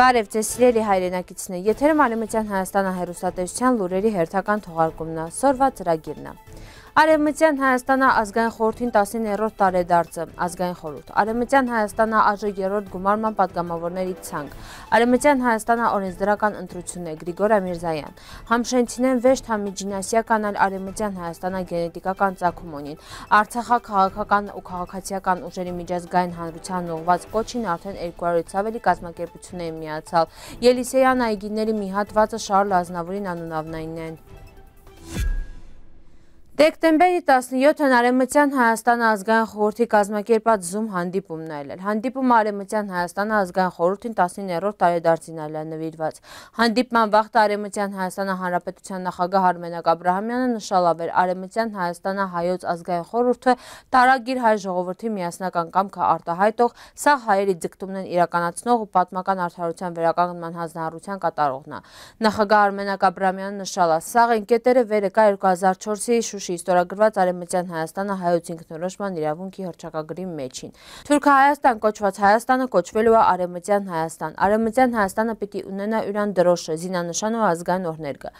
Բարև ձեզ սիրելի հայրենակիցներ, եթերում անեմության Հայաստանը հերուստատեսության լուրերի հերթական թողարկումնա, սորվա ծրագիրնա։ Արևմտյան Հայաստանա ազգային խորհրդին 19-րդ տարեդարձը, ազգային խորհուրդ։ Արևմտյան Հայաստանա ԱԺ 3-րդ գումարման պատգամավորների ցանկ։ Արևմտյան Հայաստանա օրենսդրական ընտրությունն է Գրիգոր Ամիրզայան։ Համշենցինեն վեշտ համիջինասիական այլ Արևմտյան Հայաստանա գենետիկական ցակում ունին։ Արցախա քաղաքական ու քաղաքացիական ուժերի միջազգային հանրության ուղված կոչին արդեն 200-ից ավելի կազմակերպություն են միացել։ Ելիսեյան այգիների մի հատվածը Շարլ Ազնավուրին անունավնային են։ Դեկտեմբերի 17-ն Արեմմտյան Հայաստանը ազգային խորհրդի կազմակերպած Zoom հանդիպումն այլել։ Հանդիպումը Արեմմտյան Հայաստանը ազգային խորհրդին 19-րդ տարեդարձին այլել նվիրված։ Հանդիպման վաղը Արեմմտյան Հայաստանը Հանրապետության նախագահ Արմենակ Աբրահամյանը նշալավեր Արեմմտյան Հայաստանը հայոց ազգային խորհուրդը տարագիր հայ ժողովրդի միասնական կամքը արտահայտող սաղ հայերի ձգտումն են իրականացնող ու պատմական արդարության վերականգնման հանձնարարության կատարողն է։ Նախագահ Արմենակ Աբրահամյանը նշալա սաղ ընկետերը վերը կա 2004-ի Շուշի հուշի ստորագրված արեմեցյան Հայաստանը հայոց ինքնորոշման իրավունքի հրճակագրի մեջին։ Թուրքը Հայաստան կոչված Հայաստանը կոչվելու է արեմեցյան Հայաստան։ Արեմեցյան Հայաստանը պիտի ունենա յուրան դրոշը, զինանշանը ու ազգային օրհներգը։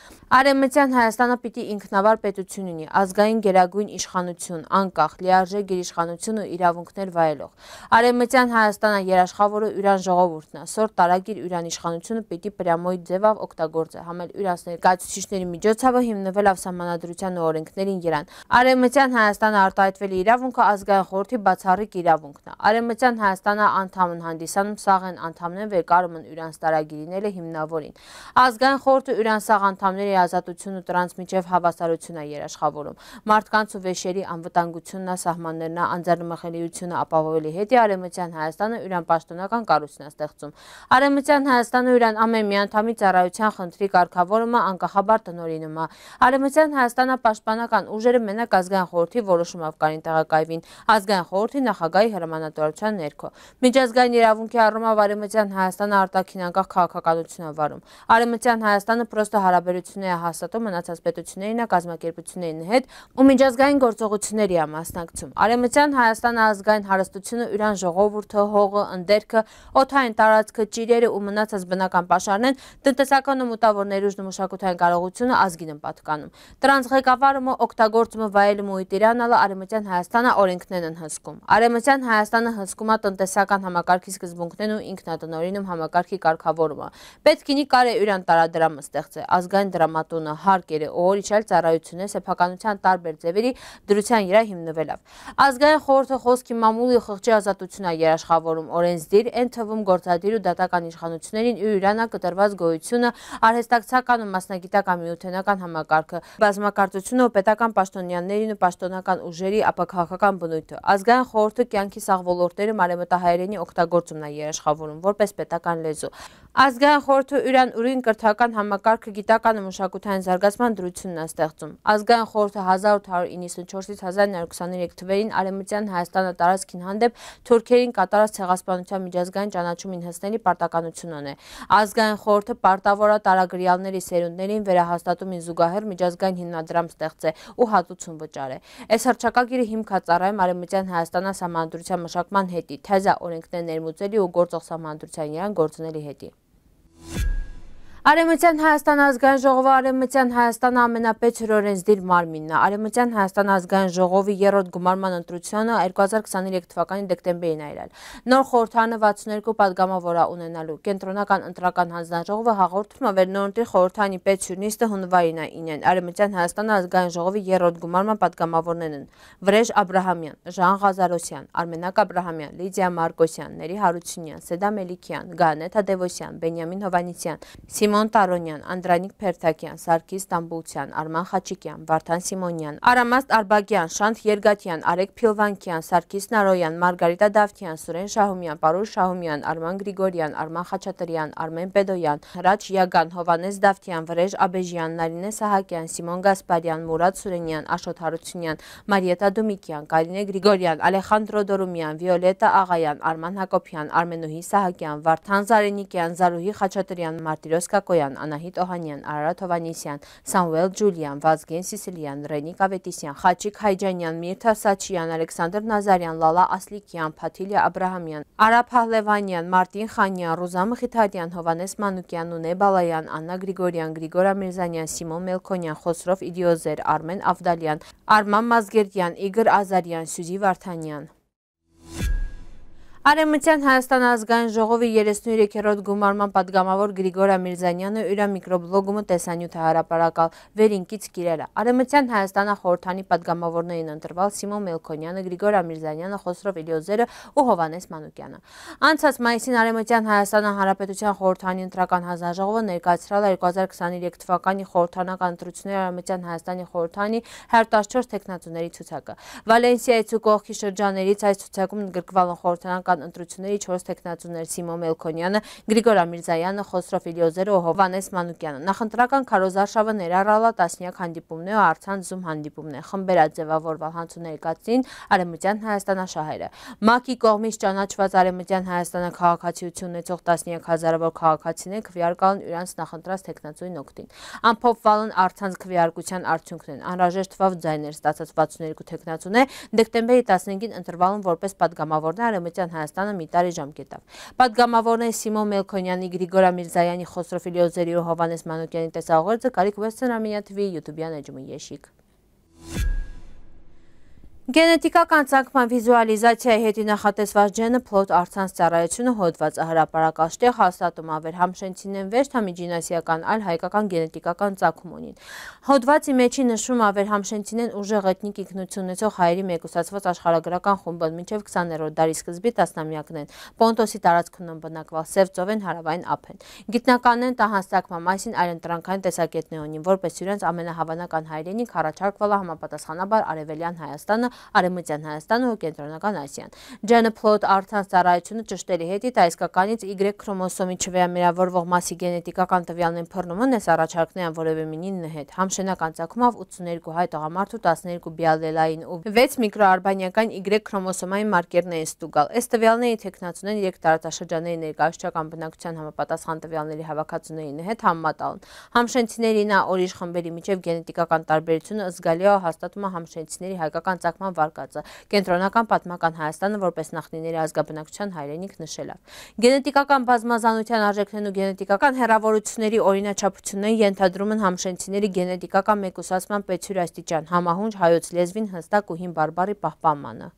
Արեմեցյան Հայաստանը պիտի ինքնավար պետություն ունի, ազգային գերագույն իշխանություն, անկախ, լիարժեք գերիշխանություն ու իրավունքներ վայելող։ Արեմեցյան Հայաստանը երաշխավորը յուրան ժողովուրդն է։ Սոր տարագիր յուրան իշխանությունը պիտի պրամոյ ձևով օգտագործի։ Համել յուրաս ներկայացուցիչների միջոցավը հիմնվել ավ համանadrության օրենքներին են իրան։ Արեմտյան Հայաստանը արտահայտվելի իրավունքը ազգային խորհրդի բացառիկ իրավունքն է։ Արեմտյան Հայաստանը անդամն հանդիսանում սաղ են անդամներն վերկարում են իրանց տարագիրիները հիմնավորին։ Ազգային խորհրդը իրան սաղ անդամների ազատությունը տրանց միջև հավասարություն է երաշխավորում։ Մարդկանց ու վեշերի անվտանգությունն է սահմաններն է անձեռնմխելիությունը ապահովելի հետ է Արեմտյան Հայաստանը իրան պաշտոնական կառույցն է ստեղծում։ Արեմտյան Հայաստանը իրան ամեն միանգամից ծառայության խնդրի կարգավորումը անկախաբար տնօրինում է։ Արեմտյան Հայաստանը պաշտպանական ուժերը մենակ ազգային խորհրդի որոշումով կարին տեղակայվին ազգային խորհրդի նախագահի հրամանատարության ներքո։ Միջազգային իրավունքի առումով Արևմտյան Հայաստանը արտաքին անկախ քաղաքականություն է վարում։ Արևմտյան Հայաստանը պրոստը հարաբերություններ է հաստատում մնացած պետություններին, կազմակերպություններին հետ ու միջազգային գործողությունների է մասնակցում։ Արևմտյան Հայաստանը ազգային հարստությունը ուրան ժողովուրդը, հողը, ընդերքը, օթային տարածքը, ճիրերը ու մնացած բնական պաշարներն տնտեսական ու մտավոր ներուժն ու մշակութային կարողությունը ազգին են պատկանում։ Դրանց ղեկավարումը օգտագործումը վայելումը ու տիրանալը Արեմտյան Հայաստանը օրենքներն են հսկում։ Արեմտյան Հայաստանը հսկում է տնտեսական համակարգի սկզբունքներն ու ինքնատնօրինում համակարգի կարգավորումը։ Պետք ինի կար է յուրան տարադրամը ստեղծել, ազգային դրամատունը հարկեր է օրիչալ ծառայություններ սեփականության տարբեր ձևերի դրության իրա հիմնվելով։ Ազգային խորհուրդը խոսքի մամուլի խղճի ազատությունն է երաշխավորում օրենսդիր, այն թվում գործադիր ու դատական իշխանություններին յուրանը կտրված գոյությունը արհեստակցական ու մասնագիտական միութենական համակարգը, բազմակարծությունը ու պետական քաղաքական պաշտոնյաներին ու պաշտոնական ուժերի ապակաղական բնույթը։ Ազգային խորհուրդը կյանքի սաղ ոլորտները մարեմտահայերենի օգտագործումն է երաշխավորում որպես պետական լեզու։ Ազգային խորհրդը ուրան ուրույն կրթական համակարգը գիտական ու մշակութային զարգացման դրությունն է ստեղծում։ Ազգային խորհրդը 1894-ից 1923 թվերին Արևմտյան Հայաստանը տարածքին հանդեպ թուրքերին կատարած ցեղասպանության միջազգային ճանաչումին հասնելի պարտականություն ունի։ Ազգային խորհրդը պարտավորատարագրյալների սերունդներին վերահաստատումին զուգահեռ միջազգային հիմնադրամ ստեղծ է ու հատուցում վճար է։ Այս հռչակագիրը հիմքա ծառայում Արևմտյան Հայաստանը համանդրության մշակման հետի, թեզա օրենքներ ներմուծելի ու գործող համանդրության իրան գործունելի հետի։ Արեմության Հայաստան ազգային ժողովը Արեմության Հայաստան ամենապեջ հրորենձդիր մարմինն է։ Արեմության Հայաստան ազգային ժողովի երրորդ գումարման ընտրությունը 2023 թվականի դեկտեմբերին այրել։ Նոր խորհրդանը 62 падգամավորա ունենալու։ Կենտրոնական ընտրական հանձնաժողովը հաղորդում է վերնորընտրի խորհրդանի պետ Սյունիստը հունվարին է 9-ին։ Արեմության Հայաստան ազգային ժողովի երրորդ գումարման падգամավորներն են Վրեժ Աբրահամյան, Ժան Ղազարոսյան, Արմենակ Աբրահամյան, Լիդիա Մարկոսյան, Ների Հարությունյան, Սեդա Մելիքյան, Գանեթ Հադևոսյան, Բենյամին Հովանիսյան, Սիմ Սիմոն Տարոնյան, Անդրանիկ Փերթակյան, Սարգիս Տամբուլցյան, Արման Խաչիկյան, Վարդան Սիմոնյան, Արամաստ Արբագյան, Շանթ Երգատյան, Արեկ Փիլվանքյան, Սարգիս Նարոյան, Մարգարիտա Դավթյան, Սուրեն Շահումյան, Պարուր Շահումյան, Արման Գրիգորյան, Արման Խաչատրյան, Արմեն Պեդոյան, Հրաչ Յագան, Հովանես Դավթյան, Վրեժ Աբեժյան, Նարինե Սահակյան, Սիմոն Գասպարյան, Մուրադ Սուրենյան, Աշոտ Հարությունյան, Մարիետա Դումիկյան, Կարինե Գրիգորյան, Ալեխանդրո Դորումյան, Վիոլետա Աղայան, Արման Հակոբյան, Արմենուհի Սահակյան, Վարդան Զարենիկյան, Զարուհի Խաչատրյան, Մարտիրոս Կա Սարտակոյան, Անահիտ Օհանյան, Արարատ Հովանիսյան, Սամվել Ջուլյան, Վազգեն Սիսիլյան, Ռենիկ Ավետիսյան, Խաչիկ Հայջանյան, Միրթա Սաչյան, Ալեքսանդր Նազարյան, Լալա Ասլիկյան, Փաթիլիա Աբրահամյան, Արա Փահլևանյան, Մարտին Խանյան, Ռուզա Մխիթարյան, Հովանես Մանուկյան, Ունե Բալայան, Աննա Գրիգորյան, Գրիգորա Միրզանյան, Սիմոն Մելքոնյան, Խոսրով Իդիոզեր, Արմեն Ավդալյան, Արման Մազգերդյան, Իգր Ազարյան, Սյուզի Վարդանյան Արեմության Հայաստան ազգային ժողովի 33-րոտ գումարման պատգամավոր գրիգորա Միրզանյանը իրա միկրոբլոգումը տեսանյութ է հարապարակալ վերինքից կիրելը։ Արեմության Հայաստանը խորդանի պատգամավորներին ընտրվալ Սիմո Մելքոնյանը, գրիգորա Միրզանյանը, Խոսրով Իլիոզերը ու Հովանես Մանուկյանը։ Անցած մայիսին Արեմության Հայաստանը Հանրապետության խորդանի ընտրական հանձնաժողովը ներկայացրել է 2023 թվականի խորդանական ընտրությունների Արեմության Հայաստանի խորդանի 114 տեխնացուների ցուցակը։ Վալենսիայի ցուկողքի շրջաններից այս ցուցակում ընդգրկվել են խորդանական Պետական ընտրությունների 4 տեխնացուներ Սիմո Մելքոնյանը, Գրիգոր Ամիրզայանը, Խոսրով Իլիոզերը ու Հովանես Մանուկյանը։ Նախընտրական քարոզարշավը ներառալա տասնյակ հանդիպումն է ու առցանց Zoom հանդիպումն է։ Խմբերա ձևավորվալ հանցու ներկայացին Արեմության Հայաստանաշահերը։ ՄԱԿ-ի կողմից ճանաչված Արեմության Հայաստանը քաղաքացիություն ունեցող տասնյակ հազարավոր քաղաքացիներ քվեարկան իրանց նախընտրած տեխնացուին օգտին։ Ամփոփվալն առցանց քվեարկության արդյունքն են։ Անհրաժեշտ թվավ ձայներ ստացած 62 տեխնացուն է դեկտեմբերի 15-ին ընտրվալն որպես падգամավորն է Արեմության Հայաստան Հայաստանը մի տարի ժամկետավ։ Պատգամավորներ Սիմո Մելքոնյանի, Գրիգորա Միրզայանի, Խոսրոֆ Իլիոզերի ու Հովանես Մանուկյանի տեսահողորձը կարիք Western Armenia TV YouTube-յան էջմի եշիկ։ Գենետիկական ծանքման վիզուալիզացիայի հետի նախատեսված ջենը պլոտ արդանց ծառայությունը հոդված հրապարակաշտեղ հաստատում ավեր համշենցին են վերջ համի ջինասիական այլ հայկական գենետիկական ծանքում ունին։ Հոդվածի մեջի նշում ավեր համշենցին են ուժեղ էտնիկ ինքնությունեցող հայերի մեկուսացված աշխարագրական խումբը մինչև 20-րդ դարի սկզբի տասնամյակն են, պոնտոսի տարածքն են բնակվալ, սևծով են հարավային ափեն։ Գիտնականն են տահանստակմամ, այսին այլընտրանքային տեսակետն է ունին, որպես իրենց ամենահավանական հայրենիք առաջարկվալա համապատասխանաբար արևելյան Հայաստանը Արևմտյան Հայաստանը ու Կենտրոնական Ասիան։ Ջենը փլոտ արթանց ծառայությունը ճշտերի հետի տայսկականից Y քրոմոսոմի չվերամիավորվող մասի գենետիկական տվյալն փռնումը նես առաջարկներն որևէ մինին հետ։ Համշենական ցակումով 82 հայ տղամարդ ու 12 բիալելային ու 6 միկրոարբանյական Y քրոմոսոմային մարկերներ են ստուգալ։ Այս տվյալների թեկնածուն են 3 տարածաշրջանների ներկայացչական բնակության համապատասխան տվյալների հավաքածուներին հետ համատալն։ Համշենցիների նա օրիշ խմբերի միջև գենետիկական տարբերությունը զգալիա հաստատում է համշենցիների հայկական ցակման ուսումնասիրման վարկածը։ Կենտրոնական պատմական Հայաստանը որպես նախնիների ազգաբնակչության հայրենիք նշելով։ Գենետիկական բազմազանության արժեքներն ու գենետիկական հերավորությունների օրինաչափությունները ենթադրում են համշենցիների գենետիկական մեկուսացման պետյուրաստիճան, համահունչ հայոց լեզվին հստակ ու հին բարբարի պահպանմանը։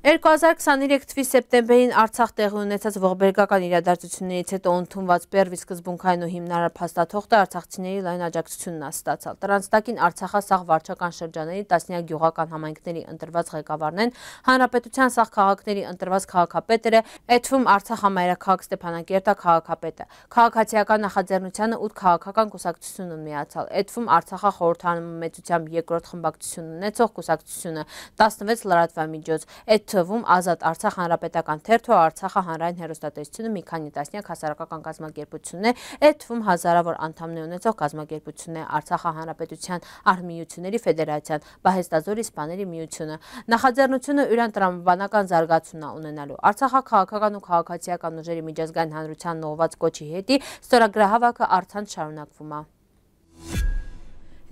2023 թվի սեպտեմբերին Արցախ տեղի ունեցած ողբերգական իրադարձություններից հետո ընդունված Պերվի սկզբունքային ու հիմնարար փաստաթղթը արցախցիների լայն աջակցությունն է ստացալ։ Տրանստակին Արցախասախ վարչական շրջանների տասնյակ գյուղական համայնքների ընտրված ղեկավարն են, հանրապետության սախ քաղաքների ընտրված քաղաքապետերը, այդ թվում Արցախ համայրաքաղաք Ստեփանակերտա քաղաքապետը։ Քաղաքացիական նախաձեռնությանը 8 քաղաքական կուսակցություն են միացալ։ Այդ թվում Արցախա խորհրդանում մեծությամբ երկրորդ խմբակցություն ունեցող կուսակցությունը 16 լրատվամիջոց։ Այդ թվում ազատ Արցախ հանրապետական թերթը Արցախը հանրային հերոստատեսությունը մի քանի տասնյակ հասարակական կազմակերպությունն է, այդ թվում հազարավոր անդամներ ունեցող կազմակերպությունն է Արցախը հանրապետության արհմիությունների ֆեդերացիան, Բահեստազորի սպաների միությունը։ Նախաձեռնությունը յուրան տրամաբանական զարգացումն է ունենալու։ Արցախը քաղաքական ու քաղաքացիական ուժերի միջազգային հանրության ուղված կոչի հետի ստորագրահավաքը արցան շարունակվում է։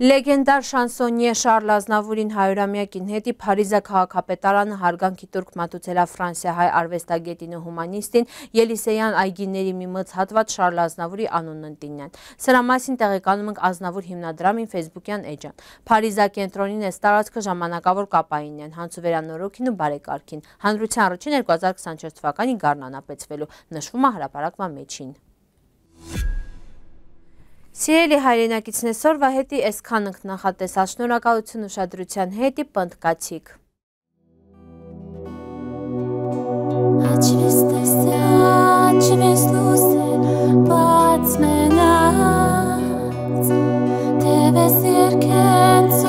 Լեգենդար շանսոնյե Շարլ Ազնավուրին հայրամյակին հետի Փարիզա քաղաքապետարանը հարգանքի տուրք մատուցելա Ֆրանսիա-հայ արվեստագետին ու հումանիստին Ելիսեյան այգիների մի մծ հատված Շարլ Ազնավուրի անունն ընդինյան։ Սրա մասին տեղեկանում ենք Ազնավուր հիմնադրամին Facebook-յան էջան։ Փարիզա կենտրոնին է տարածքը ժամանակավոր կապային են հանցուվերանորոգին ու բարեկարգին։ Հանրության առաջին 2024 թվականին գարնանապեցվելու նշվում է հրապարակման մեջին։ Սիրելի հայրենակիցն այսօր վահետի այսքան ընք նախատեսած շնորհակալություն ուշադրության հետի պընդ կացիկ։ Աչվեստեսա, աչվեստուսե, բաց մենած, տևես երկենց